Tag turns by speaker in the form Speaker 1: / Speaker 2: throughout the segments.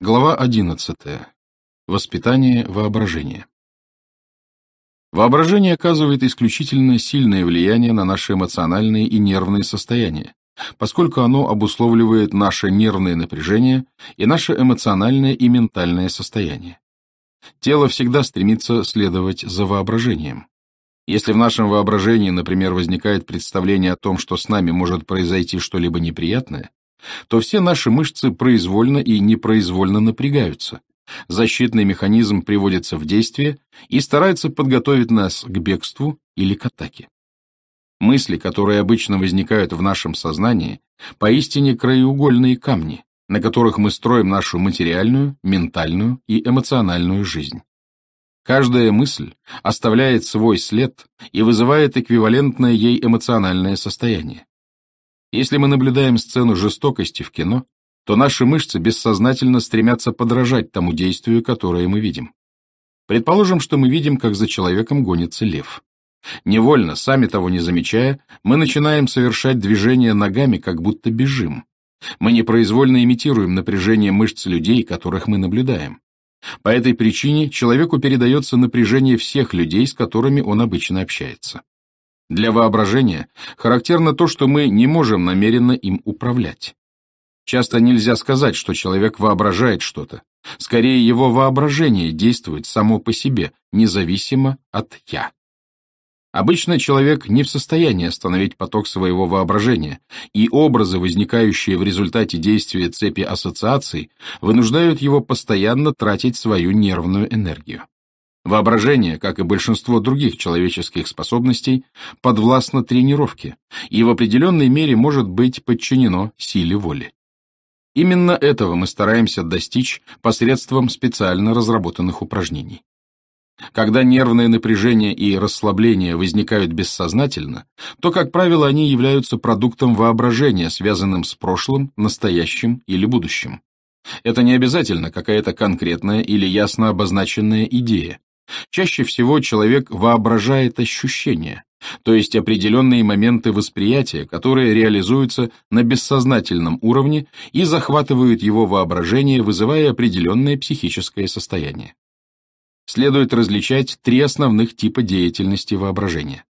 Speaker 1: Глава 11. Воспитание воображения. Воображение оказывает исключительно сильное влияние на наши эмоциональные и нервные состояния, поскольку оно обусловливает наше нервное напряжение и наше эмоциональное и ментальное состояние. Тело всегда стремится следовать за воображением. Если в нашем воображении, например, возникает представление о том, что с нами может произойти что-либо неприятное, то все наши мышцы произвольно и непроизвольно напрягаются. Защитный механизм приводится в действие и старается подготовить нас к бегству или к атаке. Мысли, которые обычно возникают в нашем сознании, поистине краеугольные камни, на которых мы строим нашу материальную, ментальную и эмоциональную жизнь. Каждая мысль оставляет свой след и вызывает эквивалентное ей эмоциональное состояние. Если мы наблюдаем сцену жестокости в кино, то наши мышцы бессознательно стремятся подражать тому действию, которое мы видим. Предположим, что мы видим, как за человеком гонится лев. Невольно, сами того не замечая, мы начинаем совершать движения ногами, как будто бежим. Мы непроизвольно имитируем напряжение мышц людей, которых мы наблюдаем. По этой причине человеку передается напряжение всех людей, с которыми он обычно общается. Для воображения характерно то, что мы не можем намеренно им управлять. Часто нельзя сказать, что человек воображает что-то. Скорее, его воображение действует само по себе, независимо от «я». Обычно человек не в состоянии остановить поток своего воображения, и образы, возникающие в результате действия цепи ассоциаций, вынуждают его постоянно тратить свою нервную энергию. Воображение, как и большинство других человеческих способностей, подвластно тренировке и в определенной мере может быть подчинено силе воли. Именно этого мы стараемся достичь посредством специально разработанных упражнений. Когда нервное напряжение и расслабление возникают бессознательно, то, как правило, они являются продуктом воображения, связанным с прошлым, настоящим или будущим. Это не обязательно какая-то конкретная или ясно обозначенная идея, Чаще всего человек воображает ощущения, то есть определенные моменты восприятия, которые реализуются на бессознательном уровне и захватывают его воображение, вызывая определенное психическое состояние. Следует различать три основных типа деятельности воображения.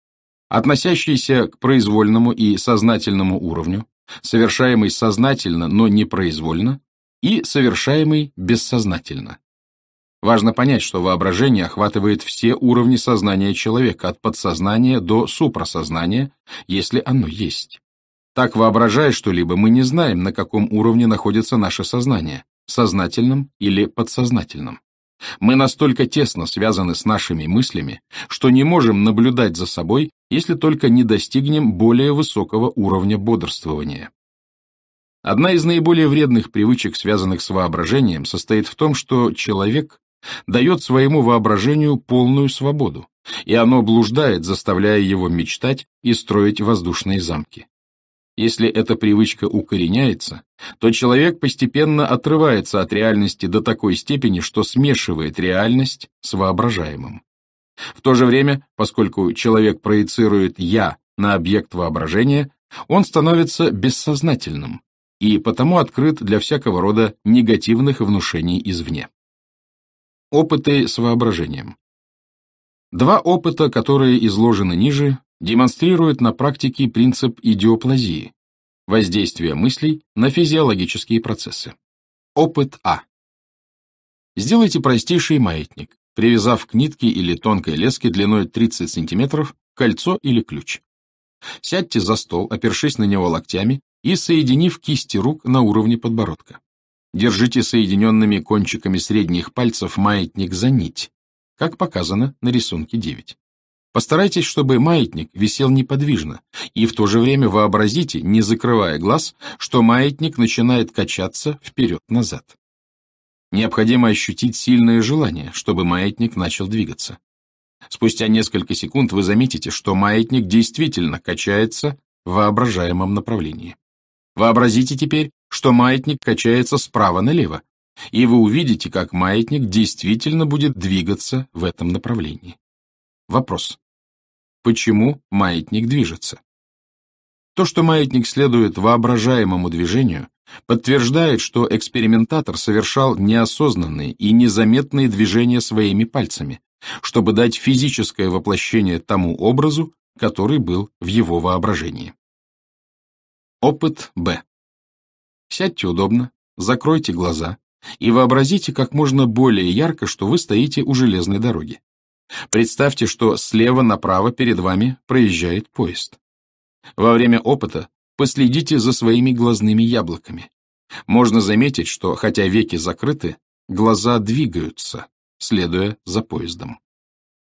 Speaker 1: Относящийся к произвольному и сознательному уровню, совершаемый сознательно, но непроизвольно, и совершаемый бессознательно. Важно понять, что воображение охватывает все уровни сознания человека, от подсознания до супрасознания, если оно есть. Так, воображая что-либо, мы не знаем, на каком уровне находится наше сознание, сознательном или подсознательном. Мы настолько тесно связаны с нашими мыслями, что не можем наблюдать за собой, если только не достигнем более высокого уровня бодрствования. Одна из наиболее вредных привычек, связанных с воображением, состоит в том, что человек дает своему воображению полную свободу, и оно блуждает, заставляя его мечтать и строить воздушные замки. Если эта привычка укореняется, то человек постепенно отрывается от реальности до такой степени, что смешивает реальность с воображаемым. В то же время, поскольку человек проецирует «я» на объект воображения, он становится бессознательным и потому открыт для всякого рода негативных внушений извне. Опыты с воображением. Два опыта, которые изложены ниже, демонстрируют на практике принцип идиоплазии – воздействия мыслей на физиологические процессы. Опыт А. Сделайте простейший маятник, привязав к нитке или тонкой леске длиной 30 см кольцо или ключ. Сядьте за стол, опершись на него локтями и соединив кисти рук на уровне подбородка. Держите соединенными кончиками средних пальцев маятник за нить, как показано на рисунке 9. Постарайтесь, чтобы маятник висел неподвижно, и в то же время вообразите, не закрывая глаз, что маятник начинает качаться вперед-назад. Необходимо ощутить сильное желание, чтобы маятник начал двигаться. Спустя несколько секунд вы заметите, что маятник действительно качается в воображаемом направлении. Вообразите теперь, что маятник качается справа налево, и вы увидите, как маятник действительно будет двигаться в этом направлении. Вопрос. Почему маятник движется? То, что маятник следует воображаемому движению, подтверждает, что экспериментатор совершал неосознанные и незаметные движения своими пальцами, чтобы дать физическое воплощение тому образу, который был в его воображении. Опыт Б. Сядьте удобно, закройте глаза и вообразите как можно более ярко, что вы стоите у железной дороги. Представьте, что слева направо перед вами проезжает поезд. Во время опыта последите за своими глазными яблоками. Можно заметить, что, хотя веки закрыты, глаза двигаются, следуя за поездом.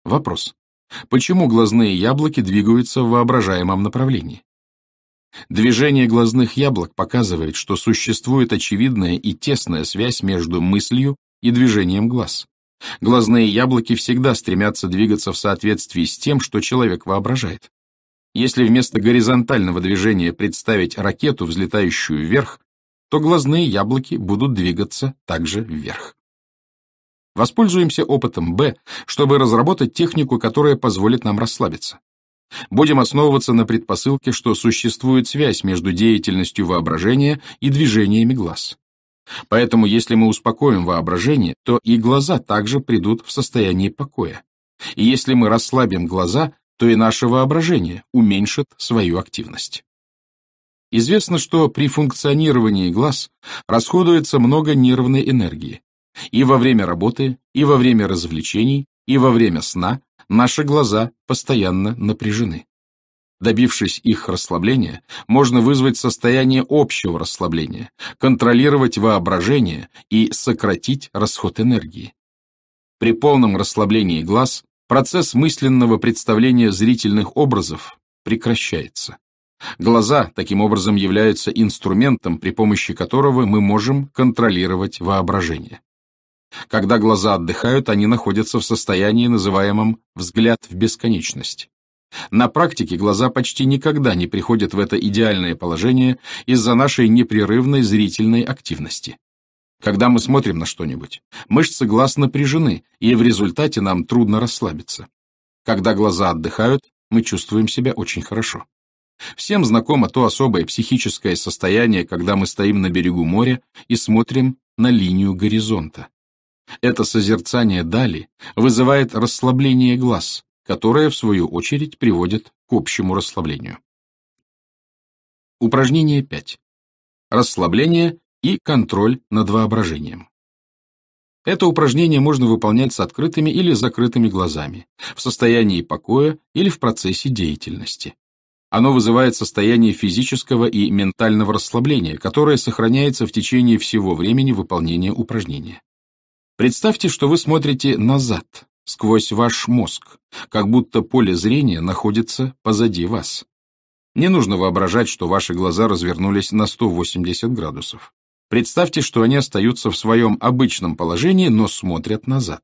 Speaker 1: Вопрос. Почему глазные яблоки двигаются в воображаемом направлении? Движение глазных яблок показывает, что существует очевидная и тесная связь между мыслью и движением глаз. Глазные яблоки всегда стремятся двигаться в соответствии с тем, что человек воображает. Если вместо горизонтального движения представить ракету, взлетающую вверх, то глазные яблоки будут двигаться также вверх. Воспользуемся опытом Б, чтобы разработать технику, которая позволит нам расслабиться. Будем основываться на предпосылке, что существует связь между деятельностью воображения и движениями глаз. Поэтому если мы успокоим воображение, то и глаза также придут в состояние покоя. И если мы расслабим глаза, то и наше воображение уменьшит свою активность. Известно, что при функционировании глаз расходуется много нервной энергии. И во время работы, и во время развлечений, и во время сна, Наши глаза постоянно напряжены. Добившись их расслабления, можно вызвать состояние общего расслабления, контролировать воображение и сократить расход энергии. При полном расслаблении глаз процесс мысленного представления зрительных образов прекращается. Глаза, таким образом, являются инструментом, при помощи которого мы можем контролировать воображение. Когда глаза отдыхают, они находятся в состоянии, называемом «взгляд в бесконечность». На практике глаза почти никогда не приходят в это идеальное положение из-за нашей непрерывной зрительной активности. Когда мы смотрим на что-нибудь, мышцы глаз напряжены, и в результате нам трудно расслабиться. Когда глаза отдыхают, мы чувствуем себя очень хорошо. Всем знакомо то особое психическое состояние, когда мы стоим на берегу моря и смотрим на линию горизонта. Это созерцание дали вызывает расслабление глаз, которое, в свою очередь, приводит к общему расслаблению. Упражнение 5. Расслабление и контроль над воображением. Это упражнение можно выполнять с открытыми или закрытыми глазами, в состоянии покоя или в процессе деятельности. Оно вызывает состояние физического и ментального расслабления, которое сохраняется в течение всего времени выполнения упражнения. Представьте, что вы смотрите назад, сквозь ваш мозг, как будто поле зрения находится позади вас. Не нужно воображать, что ваши глаза развернулись на 180 градусов. Представьте, что они остаются в своем обычном положении, но смотрят назад.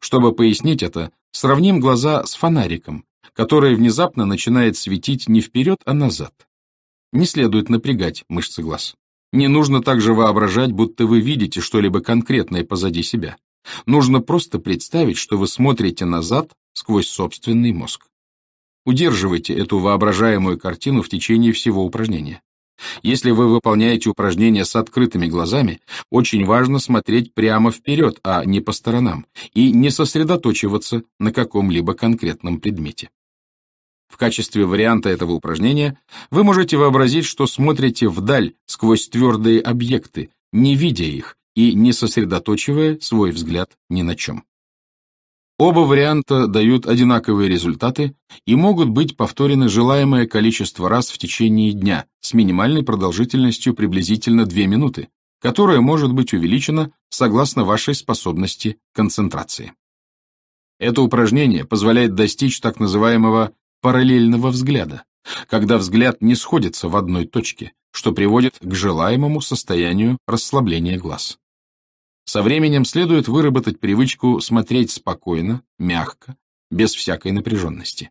Speaker 1: Чтобы пояснить это, сравним глаза с фонариком, который внезапно начинает светить не вперед, а назад. Не следует напрягать мышцы глаз. Не нужно также воображать, будто вы видите что-либо конкретное позади себя. Нужно просто представить, что вы смотрите назад сквозь собственный мозг. Удерживайте эту воображаемую картину в течение всего упражнения. Если вы выполняете упражнение с открытыми глазами, очень важно смотреть прямо вперед, а не по сторонам, и не сосредоточиваться на каком-либо конкретном предмете. В качестве варианта этого упражнения вы можете вообразить, что смотрите вдаль сквозь твердые объекты, не видя их и не сосредоточивая свой взгляд ни на чем. Оба варианта дают одинаковые результаты и могут быть повторены желаемое количество раз в течение дня с минимальной продолжительностью приблизительно 2 минуты, которая может быть увеличена согласно вашей способности концентрации. Это упражнение позволяет достичь так называемого параллельного взгляда, когда взгляд не сходится в одной точке, что приводит к желаемому состоянию расслабления глаз. Со временем следует выработать привычку смотреть спокойно, мягко, без всякой напряженности.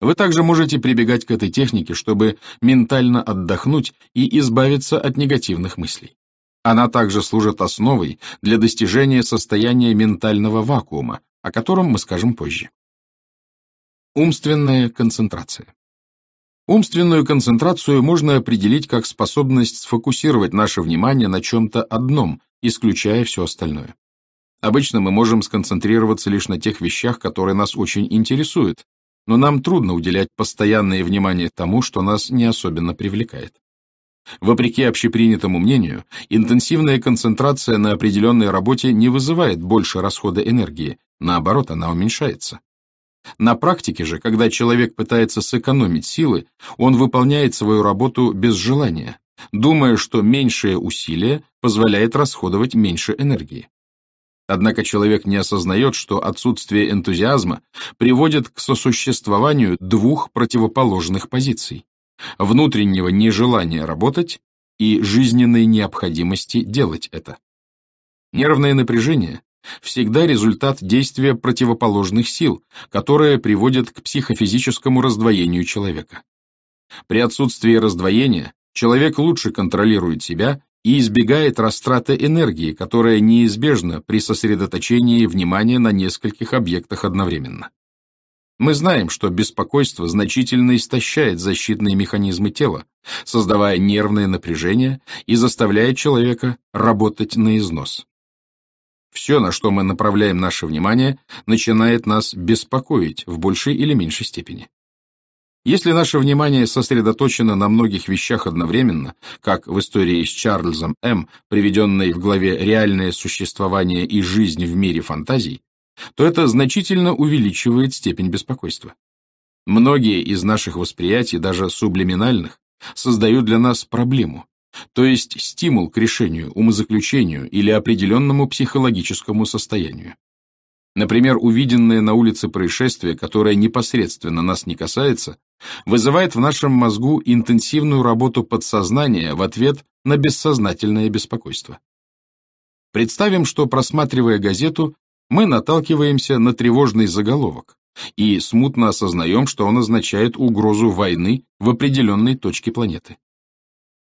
Speaker 1: Вы также можете прибегать к этой технике, чтобы ментально отдохнуть и избавиться от негативных мыслей. Она также служит основой для достижения состояния ментального вакуума, о котором мы скажем позже. Умственная концентрация. Умственную концентрацию можно определить как способность сфокусировать наше внимание на чем-то одном, исключая все остальное. Обычно мы можем сконцентрироваться лишь на тех вещах, которые нас очень интересуют, но нам трудно уделять постоянное внимание тому, что нас не особенно привлекает. Вопреки общепринятому мнению, интенсивная концентрация на определенной работе не вызывает больше расхода энергии, наоборот, она уменьшается. На практике же, когда человек пытается сэкономить силы, он выполняет свою работу без желания, думая, что меньшее усилие позволяет расходовать меньше энергии. Однако человек не осознает, что отсутствие энтузиазма приводит к сосуществованию двух противоположных позиций – внутреннего нежелания работать и жизненной необходимости делать это. Нервное напряжение всегда результат действия противоположных сил, которые приводят к психофизическому раздвоению человека. При отсутствии раздвоения человек лучше контролирует себя и избегает растраты энергии, которая неизбежна при сосредоточении внимания на нескольких объектах одновременно. Мы знаем, что беспокойство значительно истощает защитные механизмы тела, создавая нервное напряжение и заставляет человека работать на износ. Все, на что мы направляем наше внимание, начинает нас беспокоить в большей или меньшей степени. Если наше внимание сосредоточено на многих вещах одновременно, как в истории с Чарльзом М., приведенной в главе «Реальное существование и жизнь в мире фантазий», то это значительно увеличивает степень беспокойства. Многие из наших восприятий, даже сублиминальных, создают для нас проблему, то есть стимул к решению, умозаключению или определенному психологическому состоянию. Например, увиденное на улице происшествие, которое непосредственно нас не касается, вызывает в нашем мозгу интенсивную работу подсознания в ответ на бессознательное беспокойство. Представим, что, просматривая газету, мы наталкиваемся на тревожный заголовок и смутно осознаем, что он означает угрозу войны в определенной точке планеты.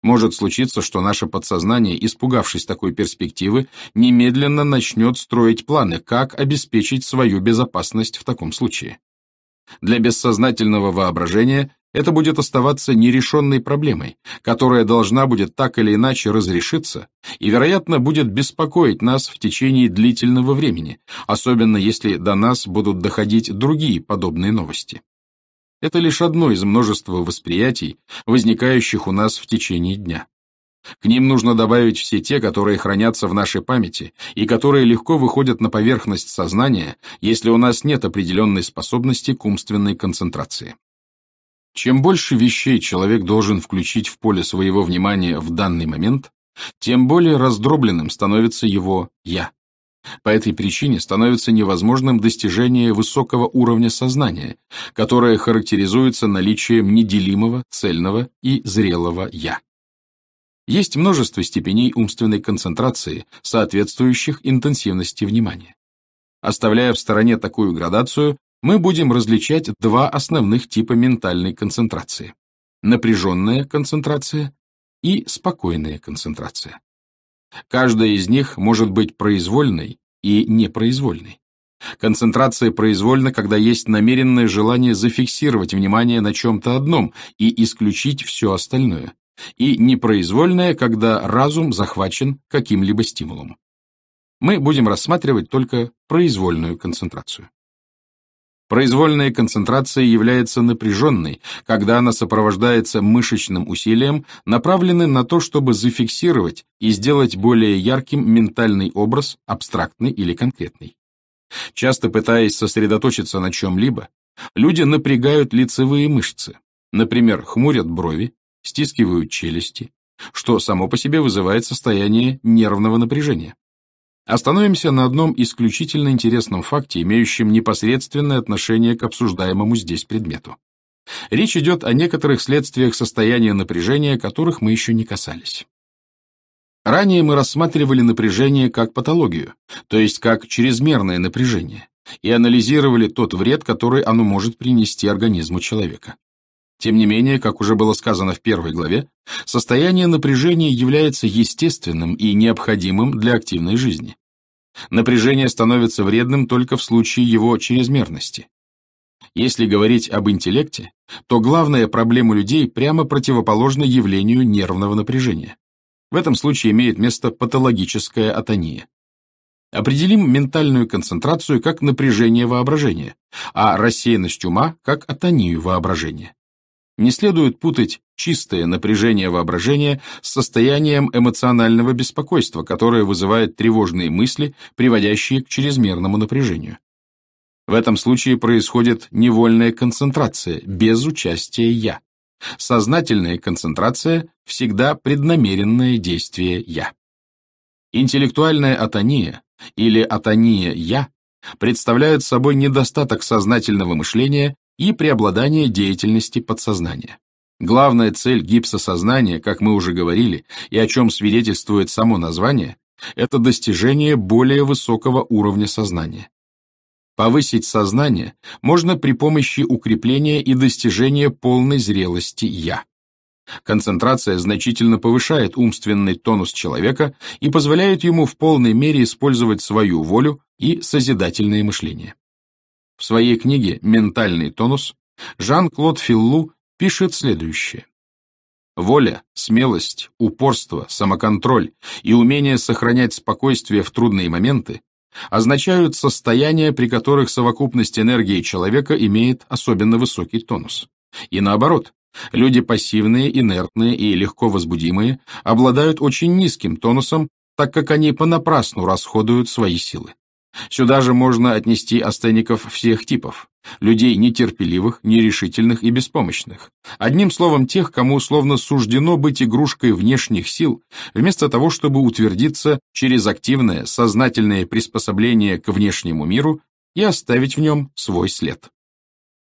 Speaker 1: Может случиться, что наше подсознание, испугавшись такой перспективы, немедленно начнет строить планы, как обеспечить свою безопасность в таком случае. Для бессознательного воображения это будет оставаться нерешенной проблемой, которая должна будет так или иначе разрешиться и, вероятно, будет беспокоить нас в течение длительного времени, особенно если до нас будут доходить другие подобные новости. Это лишь одно из множества восприятий, возникающих у нас в течение дня. К ним нужно добавить все те, которые хранятся в нашей памяти и которые легко выходят на поверхность сознания, если у нас нет определенной способности к умственной концентрации. Чем больше вещей человек должен включить в поле своего внимания в данный момент, тем более раздробленным становится его «я». По этой причине становится невозможным достижение высокого уровня сознания, которое характеризуется наличием неделимого, цельного и зрелого «я». Есть множество степеней умственной концентрации, соответствующих интенсивности внимания. Оставляя в стороне такую градацию, мы будем различать два основных типа ментальной концентрации – напряженная концентрация и спокойная концентрация. Каждая из них может быть произвольной и непроизвольной. Концентрация произвольна, когда есть намеренное желание зафиксировать внимание на чем-то одном и исключить все остальное, и непроизвольная, когда разум захвачен каким-либо стимулом. Мы будем рассматривать только произвольную концентрацию. Произвольная концентрация является напряженной, когда она сопровождается мышечным усилием, направленным на то, чтобы зафиксировать и сделать более ярким ментальный образ, абстрактный или конкретный. Часто пытаясь сосредоточиться на чем-либо, люди напрягают лицевые мышцы, например, хмурят брови, стискивают челюсти, что само по себе вызывает состояние нервного напряжения. Остановимся на одном исключительно интересном факте, имеющем непосредственное отношение к обсуждаемому здесь предмету. Речь идет о некоторых следствиях состояния напряжения, которых мы еще не касались. Ранее мы рассматривали напряжение как патологию, то есть как чрезмерное напряжение, и анализировали тот вред, который оно может принести организму человека. Тем не менее, как уже было сказано в первой главе, состояние напряжения является естественным и необходимым для активной жизни. Напряжение становится вредным только в случае его чрезмерности. Если говорить об интеллекте, то главная проблема людей прямо противоположна явлению нервного напряжения. В этом случае имеет место патологическая атония. Определим ментальную концентрацию как напряжение воображения, а рассеянность ума как атонию воображения. Не следует путать чистое напряжение воображения с состоянием эмоционального беспокойства, которое вызывает тревожные мысли, приводящие к чрезмерному напряжению. В этом случае происходит невольная концентрация, без участия «я». Сознательная концентрация – всегда преднамеренное действие «я». Интеллектуальная атония или атония «я» представляет собой недостаток сознательного мышления и преобладание деятельности подсознания. Главная цель гипсосознания, как мы уже говорили, и о чем свидетельствует само название, это достижение более высокого уровня сознания. Повысить сознание можно при помощи укрепления и достижения полной зрелости «я». Концентрация значительно повышает умственный тонус человека и позволяет ему в полной мере использовать свою волю и созидательное мышление. В своей книге «Ментальный тонус» Жан-Клод Филлу пишет следующее. Воля, смелость, упорство, самоконтроль и умение сохранять спокойствие в трудные моменты означают состояния, при которых совокупность энергии человека имеет особенно высокий тонус. И наоборот, люди пассивные, инертные и легко возбудимые обладают очень низким тонусом, так как они понапрасну расходуют свои силы. Сюда же можно отнести астеников всех типов, людей нетерпеливых, нерешительных и беспомощных. Одним словом, тех, кому условно суждено быть игрушкой внешних сил, вместо того, чтобы утвердиться через активное, сознательное приспособление к внешнему миру и оставить в нем свой след.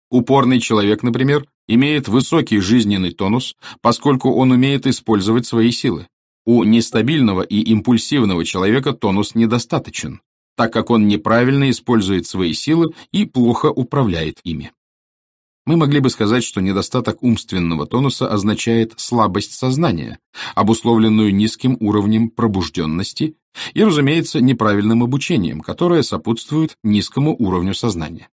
Speaker 1: Упорный человек, например, имеет высокий жизненный тонус, поскольку он умеет использовать свои силы. У нестабильного и импульсивного человека тонус недостаточен, так как он неправильно использует свои силы и плохо управляет ими. Мы могли бы сказать, что недостаток умственного тонуса означает слабость сознания, обусловленную низким уровнем пробужденности и, разумеется, неправильным обучением, которое сопутствует низкому уровню сознания.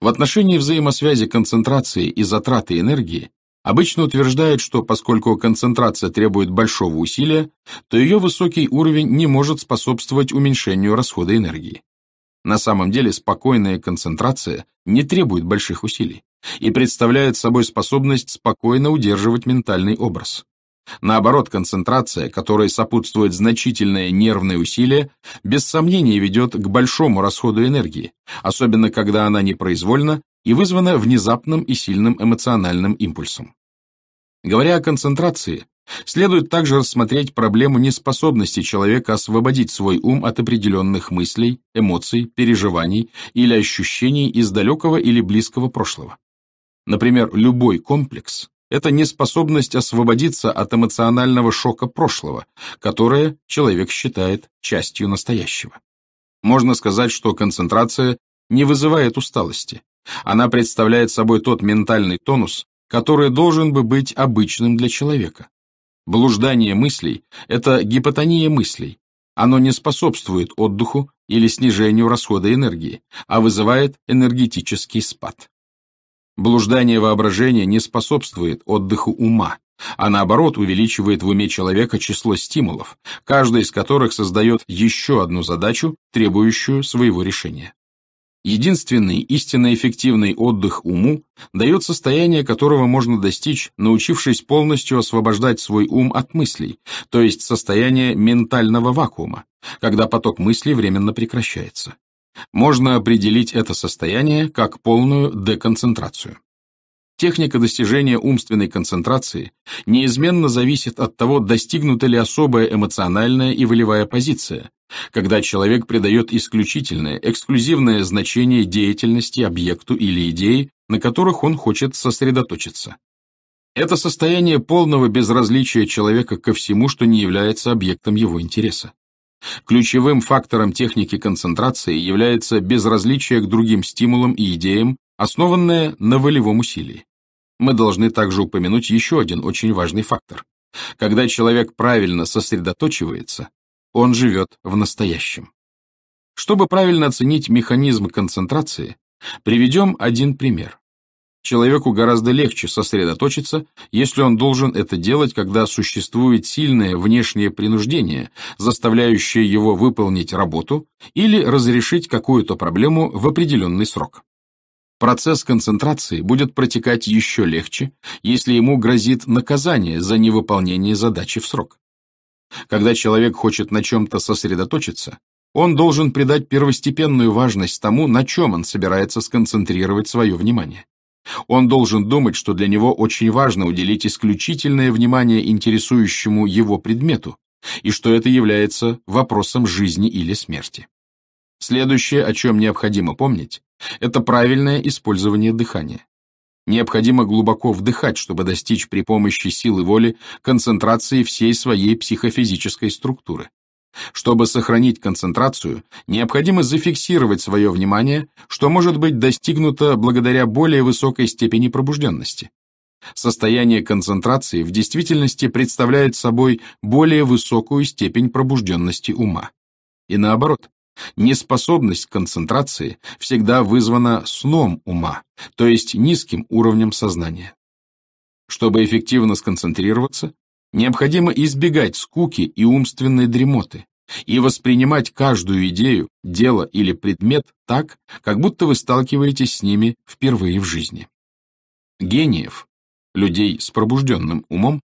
Speaker 1: В отношении взаимосвязи концентрации и затраты энергии обычно утверждает, что поскольку концентрация требует большого усилия, то ее высокий уровень не может способствовать уменьшению расхода энергии. На самом деле спокойная концентрация не требует больших усилий и представляет собой способность спокойно удерживать ментальный образ. Наоборот, концентрация, которая сопутствует значительное нервное усилие, без сомнения ведет к большому расходу энергии, особенно когда она непроизвольна и вызвано внезапным и сильным эмоциональным импульсом. Говоря о концентрации, следует также рассмотреть проблему неспособности человека освободить свой ум от определенных мыслей, эмоций, переживаний или ощущений из далекого или близкого прошлого. Например, любой комплекс – это неспособность освободиться от эмоционального шока прошлого, которое человек считает частью настоящего. Можно сказать, что концентрация не вызывает усталости, она представляет собой тот ментальный тонус, который должен бы быть обычным для человека. Блуждание мыслей – это гипотония мыслей. Оно не способствует отдыху или снижению расхода энергии, а вызывает энергетический спад. Блуждание воображения не способствует отдыху ума, а наоборот увеличивает в уме человека число стимулов, каждый из которых создает еще одну задачу, требующую своего решения. Единственный истинно эффективный отдых уму дает состояние, которого можно достичь, научившись полностью освобождать свой ум от мыслей, то есть состояние ментального вакуума, когда поток мыслей временно прекращается. Можно определить это состояние как полную деконцентрацию. Техника достижения умственной концентрации неизменно зависит от того, достигнута ли особая эмоциональная и волевая позиция, когда человек придает исключительное, эксклюзивное значение деятельности, объекту или идее, на которых он хочет сосредоточиться. Это состояние полного безразличия человека ко всему, что не является объектом его интереса. Ключевым фактором техники концентрации является безразличие к другим стимулам и идеям, основанное на волевом усилии. Мы должны также упомянуть еще один очень важный фактор. Когда человек правильно сосредоточивается, он живет в настоящем. Чтобы правильно оценить механизм концентрации, приведем один пример. Человеку гораздо легче сосредоточиться, если он должен это делать, когда существует сильное внешнее принуждение, заставляющее его выполнить работу или разрешить какую-то проблему в определенный срок. Процесс концентрации будет протекать еще легче, если ему грозит наказание за невыполнение задачи в срок. Когда человек хочет на чем-то сосредоточиться, он должен придать первостепенную важность тому, на чем он собирается сконцентрировать свое внимание. Он должен думать, что для него очень важно уделить исключительное внимание интересующему его предмету, и что это является вопросом жизни или смерти. Следующее, о чем необходимо помнить, это правильное использование дыхания. Необходимо глубоко вдыхать, чтобы достичь при помощи силы воли концентрации всей своей психофизической структуры. Чтобы сохранить концентрацию, необходимо зафиксировать свое внимание, что может быть достигнуто благодаря более высокой степени пробужденности. Состояние концентрации в действительности представляет собой более высокую степень пробужденности ума. И наоборот, Неспособность к концентрации всегда вызвана сном ума, то есть низким уровнем сознания. Чтобы эффективно сконцентрироваться, необходимо избегать скуки и умственной дремоты и воспринимать каждую идею, дело или предмет так, как будто вы сталкиваетесь с ними впервые в жизни. Гениев, людей с пробужденным умом,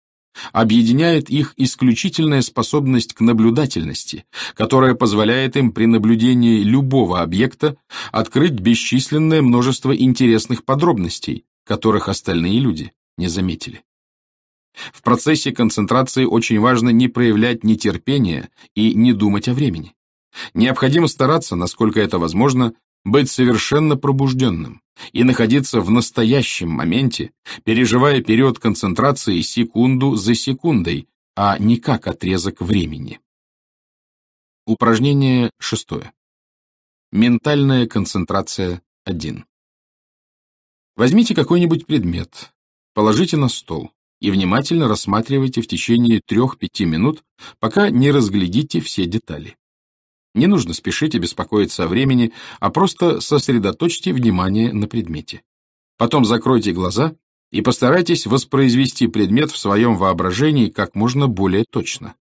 Speaker 1: Объединяет их исключительная способность к наблюдательности, которая позволяет им при наблюдении любого объекта открыть бесчисленное множество интересных подробностей, которых остальные люди не заметили. В процессе концентрации очень важно не проявлять нетерпения и не думать о времени. Необходимо стараться, насколько это возможно, быть совершенно пробужденным и находиться в настоящем моменте, переживая период концентрации секунду за секундой, а не как отрезок времени. Упражнение шестое. Ментальная концентрация 1. Возьмите какой-нибудь предмет, положите на стол и внимательно рассматривайте в течение 3-5 минут, пока не разглядите все детали. Не нужно спешить и беспокоиться о времени, а просто сосредоточьте внимание на предмете. Потом закройте глаза и постарайтесь воспроизвести предмет в своем воображении как можно более точно.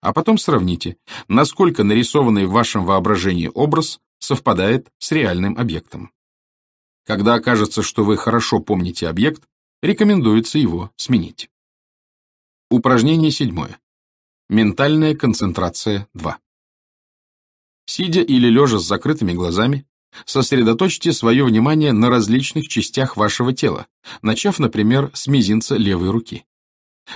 Speaker 1: А потом сравните, насколько нарисованный в вашем воображении образ совпадает с реальным объектом. Когда окажется, что вы хорошо помните объект, рекомендуется его сменить. Упражнение седьмое. Ментальная концентрация 2. Сидя или лежа с закрытыми глазами, сосредоточьте свое внимание на различных частях вашего тела, начав, например, с мизинца левой руки.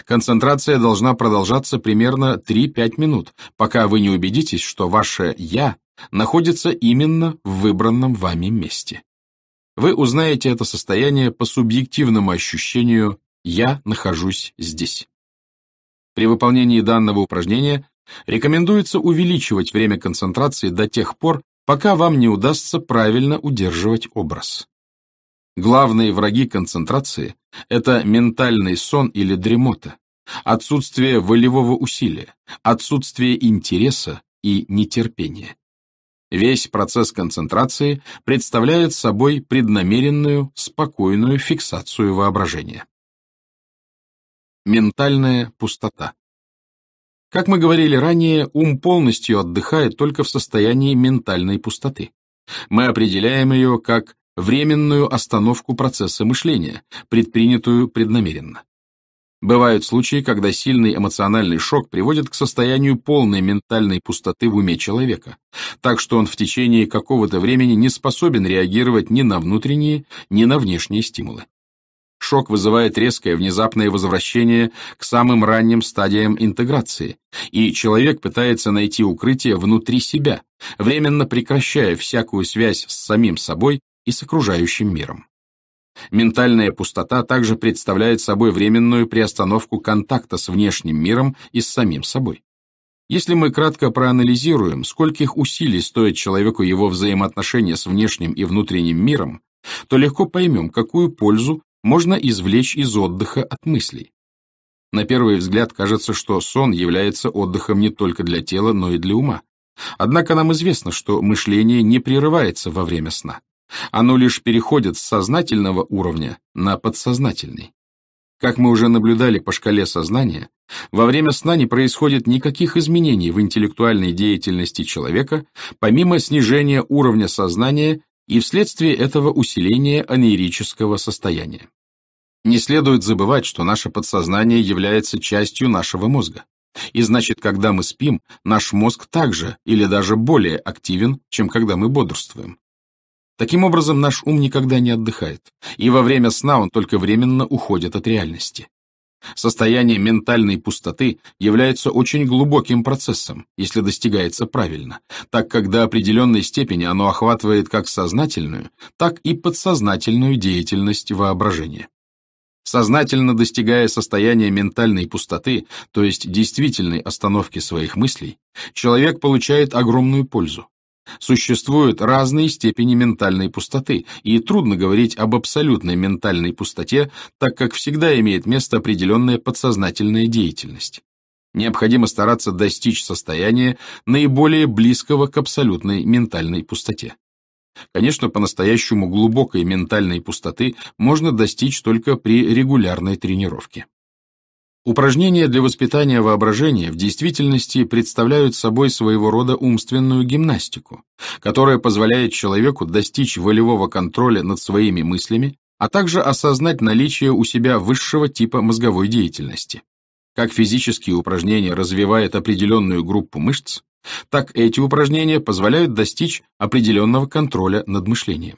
Speaker 1: Концентрация должна продолжаться примерно 3-5 минут, пока вы не убедитесь, что ваше «я» находится именно в выбранном вами месте. Вы узнаете это состояние по субъективному ощущению «я нахожусь здесь». При выполнении данного упражнения Рекомендуется увеличивать время концентрации до тех пор, пока вам не удастся правильно удерживать образ. Главные враги концентрации – это ментальный сон или дремота, отсутствие волевого усилия, отсутствие интереса и нетерпения. Весь процесс концентрации представляет собой преднамеренную, спокойную фиксацию воображения. Ментальная пустота. Как мы говорили ранее, ум полностью отдыхает только в состоянии ментальной пустоты. Мы определяем ее как временную остановку процесса мышления, предпринятую преднамеренно. Бывают случаи, когда сильный эмоциональный шок приводит к состоянию полной ментальной пустоты в уме человека, так что он в течение какого-то времени не способен реагировать ни на внутренние, ни на внешние стимулы шок вызывает резкое внезапное возвращение к самым ранним стадиям интеграции, и человек пытается найти укрытие внутри себя, временно прекращая всякую связь с самим собой и с окружающим миром. Ментальная пустота также представляет собой временную приостановку контакта с внешним миром и с самим собой. Если мы кратко проанализируем, скольких усилий стоит человеку его взаимоотношения с внешним и внутренним миром, то легко поймем, какую пользу можно извлечь из отдыха от мыслей. На первый взгляд кажется, что сон является отдыхом не только для тела, но и для ума. Однако нам известно, что мышление не прерывается во время сна. Оно лишь переходит с сознательного уровня на подсознательный. Как мы уже наблюдали по шкале сознания, во время сна не происходит никаких изменений в интеллектуальной деятельности человека, помимо снижения уровня сознания и вследствие этого усиления анерического состояния. Не следует забывать, что наше подсознание является частью нашего мозга. И значит, когда мы спим, наш мозг также или даже более активен, чем когда мы бодрствуем. Таким образом, наш ум никогда не отдыхает, и во время сна он только временно уходит от реальности. Состояние ментальной пустоты является очень глубоким процессом, если достигается правильно, так как до определенной степени оно охватывает как сознательную, так и подсознательную деятельность воображения. Сознательно достигая состояния ментальной пустоты, то есть действительной остановки своих мыслей, человек получает огромную пользу. Существуют разные степени ментальной пустоты, и трудно говорить об абсолютной ментальной пустоте, так как всегда имеет место определенная подсознательная деятельность. Необходимо стараться достичь состояния, наиболее близкого к абсолютной ментальной пустоте. Конечно, по-настоящему глубокой ментальной пустоты можно достичь только при регулярной тренировке. Упражнения для воспитания воображения в действительности представляют собой своего рода умственную гимнастику, которая позволяет человеку достичь волевого контроля над своими мыслями, а также осознать наличие у себя высшего типа мозговой деятельности. Как физические упражнения развивают определенную группу мышц, так эти упражнения позволяют достичь определенного контроля над мышлением.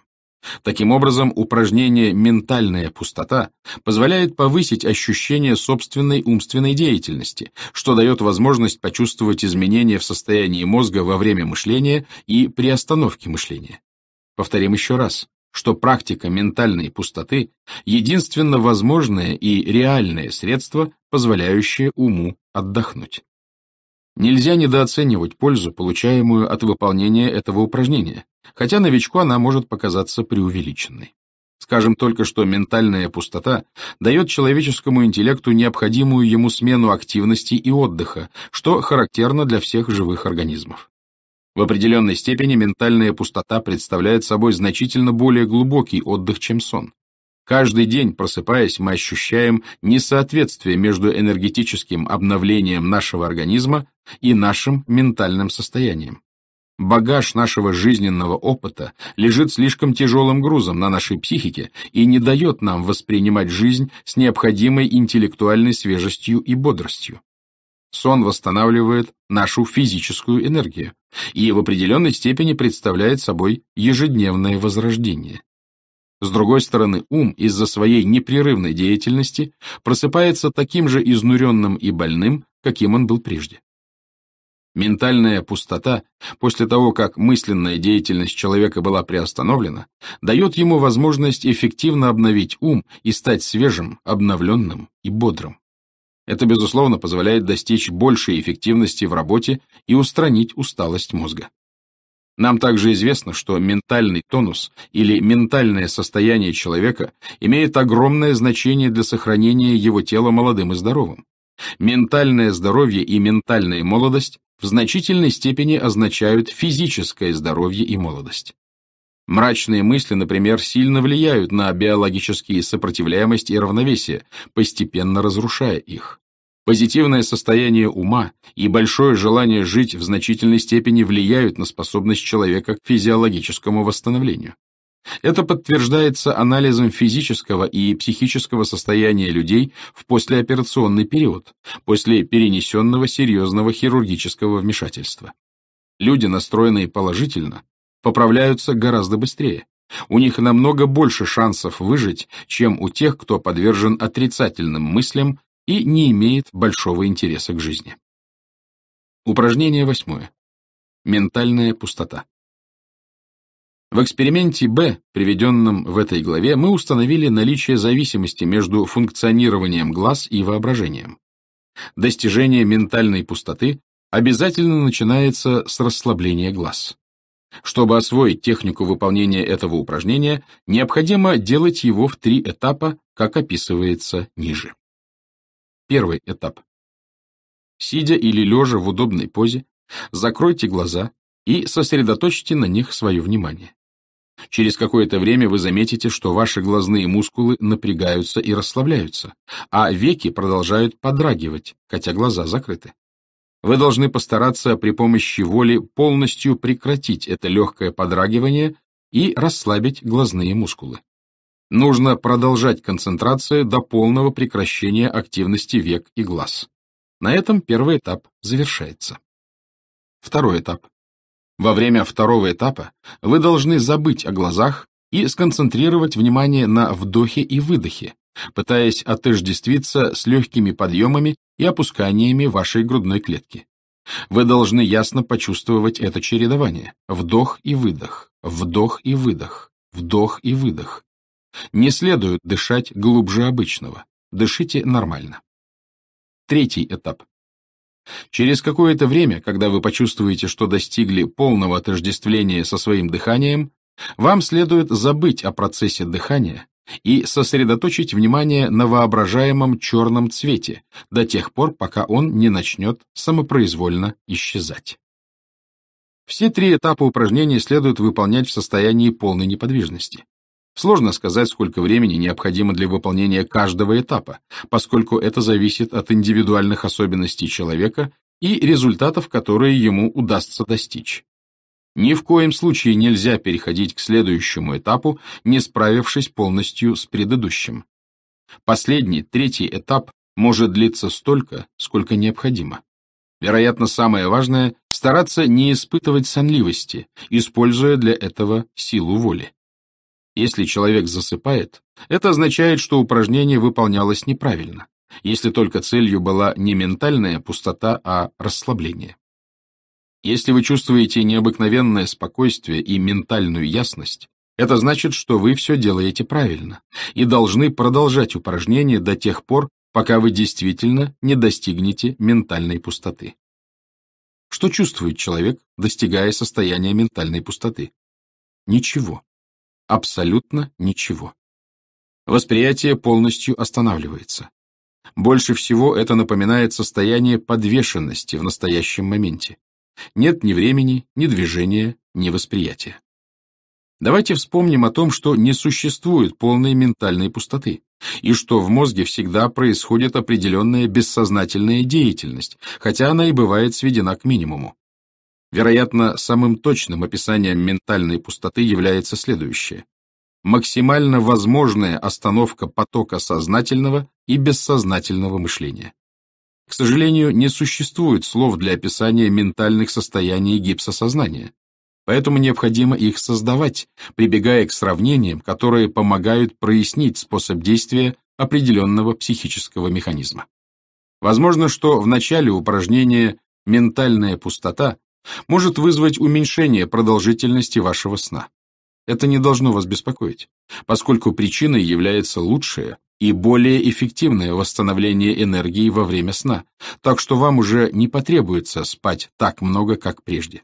Speaker 1: Таким образом, упражнение «ментальная пустота» позволяет повысить ощущение собственной умственной деятельности, что дает возможность почувствовать изменения в состоянии мозга во время мышления и при остановке мышления. Повторим еще раз, что практика ментальной пустоты – единственно возможное и реальное средство, позволяющее уму отдохнуть. Нельзя недооценивать пользу, получаемую от выполнения этого упражнения. Хотя новичку она может показаться преувеличенной. Скажем только, что ментальная пустота дает человеческому интеллекту необходимую ему смену активности и отдыха, что характерно для всех живых организмов. В определенной степени ментальная пустота представляет собой значительно более глубокий отдых, чем сон. Каждый день, просыпаясь, мы ощущаем несоответствие между энергетическим обновлением нашего организма и нашим ментальным состоянием. Багаж нашего жизненного опыта лежит слишком тяжелым грузом на нашей психике и не дает нам воспринимать жизнь с необходимой интеллектуальной свежестью и бодростью. Сон восстанавливает нашу физическую энергию и в определенной степени представляет собой ежедневное возрождение. С другой стороны, ум из-за своей непрерывной деятельности просыпается таким же изнуренным и больным, каким он был прежде. Ментальная пустота, после того, как мысленная деятельность человека была приостановлена, дает ему возможность эффективно обновить ум и стать свежим, обновленным и бодрым. Это, безусловно, позволяет достичь большей эффективности в работе и устранить усталость мозга. Нам также известно, что ментальный тонус или ментальное состояние человека имеет огромное значение для сохранения его тела молодым и здоровым. Ментальное здоровье и ментальная молодость в значительной степени означают физическое здоровье и молодость. Мрачные мысли, например, сильно влияют на биологические сопротивляемость и равновесие, постепенно разрушая их. Позитивное состояние ума и большое желание жить в значительной степени влияют на способность человека к физиологическому восстановлению. Это подтверждается анализом физического и психического состояния людей в послеоперационный период, после перенесенного серьезного хирургического вмешательства. Люди, настроенные положительно, поправляются гораздо быстрее. У них намного больше шансов выжить, чем у тех, кто подвержен отрицательным мыслям и не имеет большого интереса к жизни. Упражнение восьмое. Ментальная пустота. В эксперименте Б, приведенном в этой главе, мы установили наличие зависимости между функционированием глаз и воображением. Достижение ментальной пустоты обязательно начинается с расслабления глаз. Чтобы освоить технику выполнения этого упражнения, необходимо делать его в три этапа, как описывается ниже. Первый этап. Сидя или лежа в удобной позе, закройте глаза и сосредоточьте на них свое внимание. Через какое-то время вы заметите, что ваши глазные мускулы напрягаются и расслабляются, а веки продолжают подрагивать, хотя глаза закрыты. Вы должны постараться при помощи воли полностью прекратить это легкое подрагивание и расслабить глазные мускулы. Нужно продолжать концентрацию до полного прекращения активности век и глаз. На этом первый этап завершается. Второй этап. Во время второго этапа вы должны забыть о глазах и сконцентрировать внимание на вдохе и выдохе, пытаясь отождествиться с легкими подъемами и опусканиями вашей грудной клетки. Вы должны ясно почувствовать это чередование. Вдох и выдох, вдох и выдох, вдох и выдох. Не следует дышать глубже обычного. Дышите нормально. Третий этап. Через какое-то время, когда вы почувствуете, что достигли полного отождествления со своим дыханием, вам следует забыть о процессе дыхания и сосредоточить внимание на воображаемом черном цвете до тех пор, пока он не начнет самопроизвольно исчезать. Все три этапа упражнения следует выполнять в состоянии полной неподвижности. Сложно сказать, сколько времени необходимо для выполнения каждого этапа, поскольку это зависит от индивидуальных особенностей человека и результатов, которые ему удастся достичь. Ни в коем случае нельзя переходить к следующему этапу, не справившись полностью с предыдущим. Последний, третий этап может длиться столько, сколько необходимо. Вероятно, самое важное – стараться не испытывать сонливости, используя для этого силу воли. Если человек засыпает, это означает, что упражнение выполнялось неправильно, если только целью была не ментальная пустота, а расслабление. Если вы чувствуете необыкновенное спокойствие и ментальную ясность, это значит, что вы все делаете правильно и должны продолжать упражнение до тех пор, пока вы действительно не достигнете ментальной пустоты. Что чувствует человек, достигая состояния ментальной пустоты? Ничего. Абсолютно ничего. Восприятие полностью останавливается. Больше всего это напоминает состояние подвешенности в настоящем моменте. Нет ни времени, ни движения, ни восприятия. Давайте вспомним о том, что не существует полной ментальной пустоты, и что в мозге всегда происходит определенная бессознательная деятельность, хотя она и бывает сведена к минимуму. Вероятно, самым точным описанием ментальной пустоты является следующее. Максимально возможная остановка потока сознательного и бессознательного мышления. К сожалению, не существует слов для описания ментальных состояний гипсосознания, поэтому необходимо их создавать, прибегая к сравнениям, которые помогают прояснить способ действия определенного психического механизма. Возможно, что в начале упражнения «ментальная пустота» может вызвать уменьшение продолжительности вашего сна. Это не должно вас беспокоить, поскольку причиной является лучшее и более эффективное восстановление энергии во время сна, так что вам уже не потребуется спать так много, как прежде.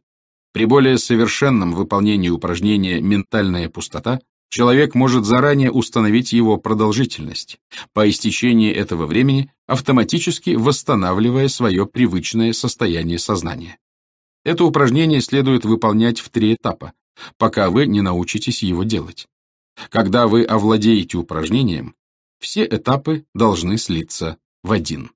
Speaker 1: При более совершенном выполнении упражнения «Ментальная пустота» человек может заранее установить его продолжительность, по истечении этого времени автоматически восстанавливая свое привычное состояние сознания. Это упражнение следует выполнять в три этапа, пока вы не научитесь его делать. Когда вы овладеете упражнением, все этапы должны слиться в один.